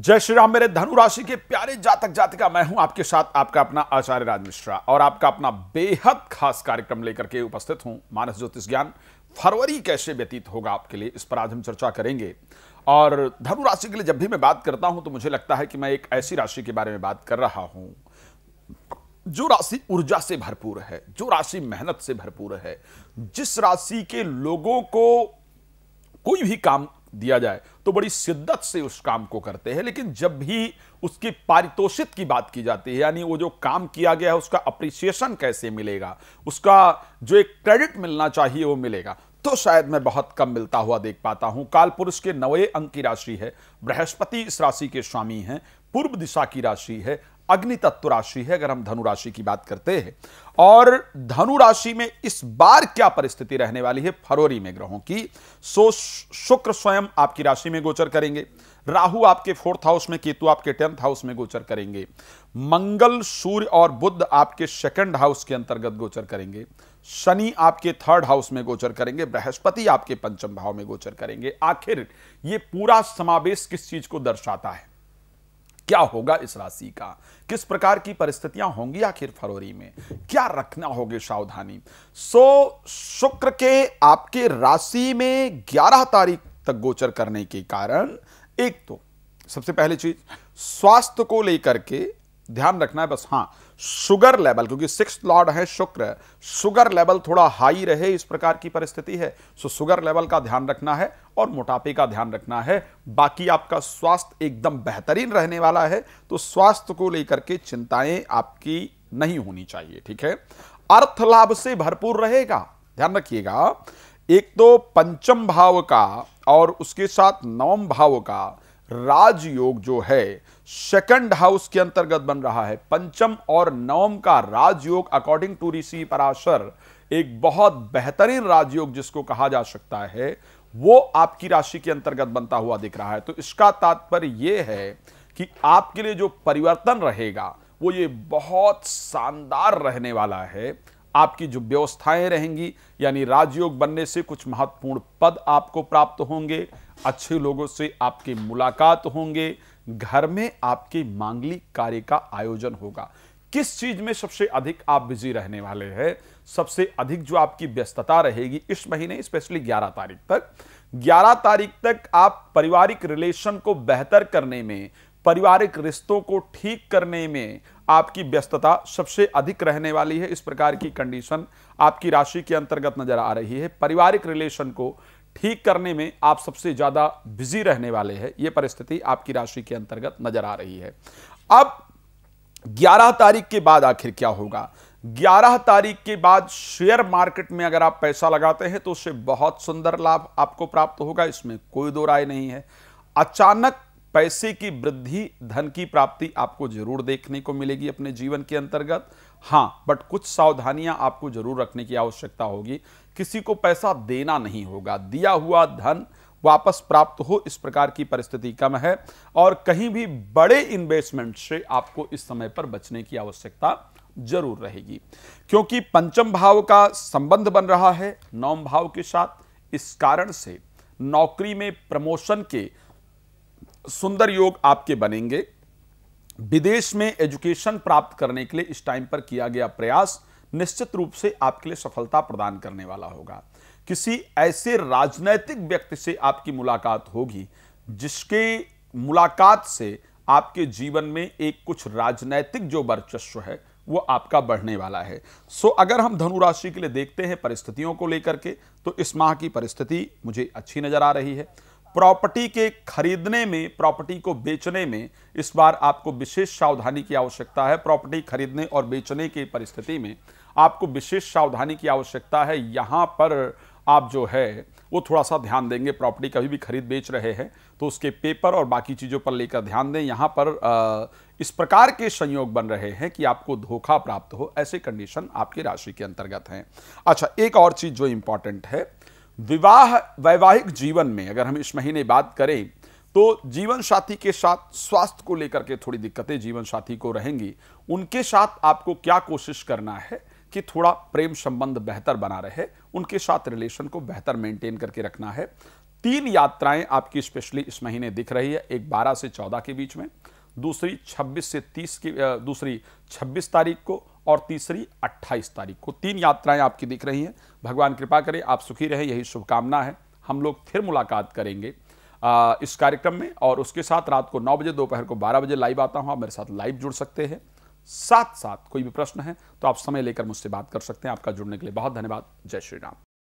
जय श्री राम मेरे धनु राशि के प्यारे जातक जातिका मैं हूं आपके साथ आपका अपना आचार्य राज मिश्रा और आपका अपना बेहद खास कार्यक्रम लेकर के उपस्थित हूं मानस ज्योतिष ज्ञान फरवरी कैसे व्यतीत होगा आपके लिए इस पर आज हम चर्चा करेंगे और धनु राशि के लिए जब भी मैं बात करता हूं तो मुझे लगता है कि मैं एक ऐसी राशि के बारे में बात कर रहा हूं जो राशि ऊर्जा से भरपूर है जो राशि मेहनत से भरपूर है जिस राशि के लोगों को कोई भी काम दिया जाए तो बड़ी शिद्दत से उस काम को करते हैं लेकिन जब भी उसकी पारितोषित की बात की जाती है यानी वो जो काम किया गया है उसका अप्रिसिएशन कैसे मिलेगा उसका जो एक क्रेडिट मिलना चाहिए वो मिलेगा तो शायद मैं बहुत कम मिलता हुआ देख पाता हूं काल पुरुष के नवे अंक की राशि है बृहस्पति इस राशि के स्वामी हैं पूर्व दिशा की राशि है अग्नि तत्व राशि है अगर हम धनु राशि की बात करते हैं और धनु राशि में इस बार क्या परिस्थिति रहने वाली है फरवरी में ग्रहों की सो शुक्र स्वयं आपकी राशि में गोचर करेंगे राहु आपके फोर्थ हाउस में केतु आपके टेंथ हाउस में गोचर करेंगे मंगल सूर्य और बुद्ध आपके सेकंड हाउस के अंतर्गत गोचर करेंगे शनि आपके थर्ड हाउस में गोचर करेंगे बृहस्पति आपके पंचम भाव में गोचर करेंगे आखिर यह पूरा समावेश किस चीज को दर्शाता है क्या होगा इस राशि का किस प्रकार की परिस्थितियां होंगी आखिर फरवरी में क्या रखना होगी सावधानी सो शुक्र के आपके राशि में 11 तारीख तक गोचर करने के कारण एक तो सबसे पहली चीज स्वास्थ्य को लेकर के ध्यान रखना है बस हाँ शुगर लेवल क्योंकि सिक्स लॉर्ड है शुक्र शुगर लेवल थोड़ा हाई रहे इस प्रकार की परिस्थिति है सो शुगर लेवल का ध्यान रखना है और मोटापे का ध्यान रखना है बाकी आपका स्वास्थ्य एकदम बेहतरीन रहने वाला है तो स्वास्थ्य को लेकर के चिंताएं आपकी नहीं होनी चाहिए ठीक है अर्थ लाभ से भरपूर रहेगा ध्यान रखिएगा एक तो पंचम भाव का और उसके साथ नवम भाव का राजयोग जो है सेकंड हाउस के अंतर्गत बन रहा है पंचम और नवम का राजयोग अकॉर्डिंग टू ऋषि पराशर एक बहुत बेहतरीन राजयोग जिसको कहा जा सकता है वो आपकी राशि के अंतर्गत बनता हुआ दिख रहा है तो इसका तात्पर्य यह है कि आपके लिए जो परिवर्तन रहेगा वो ये बहुत शानदार रहने वाला है आपकी जो व्यवस्थाएं रहेंगी यानी राजयोग बनने से कुछ महत्वपूर्ण पद आपको प्राप्त होंगे अच्छे लोगों से आपकी मुलाकात होंगे घर में आपके मांगलिक कार्य का आयोजन होगा किस चीज में सबसे अधिक आप बिजी रहने वाले हैं सबसे अधिक जो आपकी व्यस्तता रहेगी इस महीने स्पेशली 11 तारीख तक 11 तारीख तक आप पारिवारिक रिलेशन को बेहतर करने में पारिवारिक रिश्तों को ठीक करने में आपकी व्यस्तता सबसे अधिक रहने वाली है इस प्रकार की कंडीशन आपकी राशि के अंतर्गत नजर आ रही है पारिवारिक रिलेशन को ठीक करने में आप सबसे ज़्यादा बिजी रहने वाले हैं यह परिस्थिति आपकी राशि के अंतर्गत नजर आ रही है अब 11 तारीख के बाद आखिर क्या होगा 11 तारीख के बाद शेयर मार्केट में अगर आप पैसा लगाते हैं तो उससे बहुत सुंदर लाभ आपको प्राप्त होगा इसमें कोई दो राय नहीं है अचानक पैसे की वृद्धि धन की प्राप्ति आपको जरूर देखने को मिलेगी अपने जीवन के अंतर्गत हाँ बट कुछ सावधानियां आपको जरूर रखने की आवश्यकता होगी किसी को पैसा देना नहीं होगा दिया हुआ धन वापस प्राप्त हो इस प्रकार की परिस्थिति कम है और कहीं भी बड़े इन्वेस्टमेंट से आपको इस समय पर बचने की आवश्यकता जरूर रहेगी क्योंकि पंचम भाव का संबंध बन रहा है नवम भाव के साथ इस कारण से नौकरी में प्रमोशन के सुंदर योग आपके बनेंगे विदेश में एजुकेशन प्राप्त करने के लिए इस टाइम पर किया गया प्रयास निश्चित रूप से आपके लिए सफलता प्रदान करने वाला होगा किसी ऐसे राजनैतिक व्यक्ति से आपकी मुलाकात होगी जिसके मुलाकात से आपके जीवन में एक कुछ राजनैतिक जो वर्चस्व है वो आपका बढ़ने वाला है सो अगर हम धनु राशि के लिए देखते हैं परिस्थितियों को लेकर के तो इस माह की परिस्थिति मुझे अच्छी नज़र आ रही है प्रॉपर्टी के खरीदने में प्रॉपर्टी को बेचने में इस बार आपको विशेष सावधानी की आवश्यकता है प्रॉपर्टी खरीदने और बेचने की परिस्थिति में आपको विशेष सावधानी की आवश्यकता है यहाँ पर आप जो है वो थोड़ा सा ध्यान देंगे प्रॉपर्टी कभी भी खरीद बेच रहे हैं तो उसके पेपर और बाकी चीज़ों पर लेकर ध्यान दें यहाँ पर इस प्रकार के संयोग बन रहे हैं कि आपको धोखा प्राप्त हो ऐसे कंडीशन आपकी राशि के अंतर्गत हैं अच्छा एक और चीज़ जो इम्पॉर्टेंट है विवाह वैवाहिक जीवन में अगर हम इस महीने बात करें तो जीवन साथी के साथ स्वास्थ्य को लेकर के थोड़ी दिक्कतें जीवन साथी को रहेंगी उनके साथ आपको क्या कोशिश करना है कि थोड़ा प्रेम संबंध बेहतर बना रहे उनके साथ रिलेशन को बेहतर मेंटेन करके रखना है तीन यात्राएं आपकी स्पेशली इस महीने दिख रही है एक 12 से 14 के बीच में दूसरी 26 से 30 की दूसरी 26 तारीख को और तीसरी 28 तारीख को तीन यात्राएं आपकी दिख रही हैं भगवान कृपा करें आप सुखी रहें यही शुभकामना है हम लोग फिर मुलाकात करेंगे आ, इस कार्यक्रम में और उसके साथ रात को नौ बजे दोपहर को बारह बजे लाइव आता हूँ आप मेरे साथ लाइव जुड़ सकते हैं साथ साथ कोई भी प्रश्न है तो आप समय लेकर मुझसे बात कर सकते हैं आपका जुड़ने के लिए बहुत धन्यवाद जय श्री राम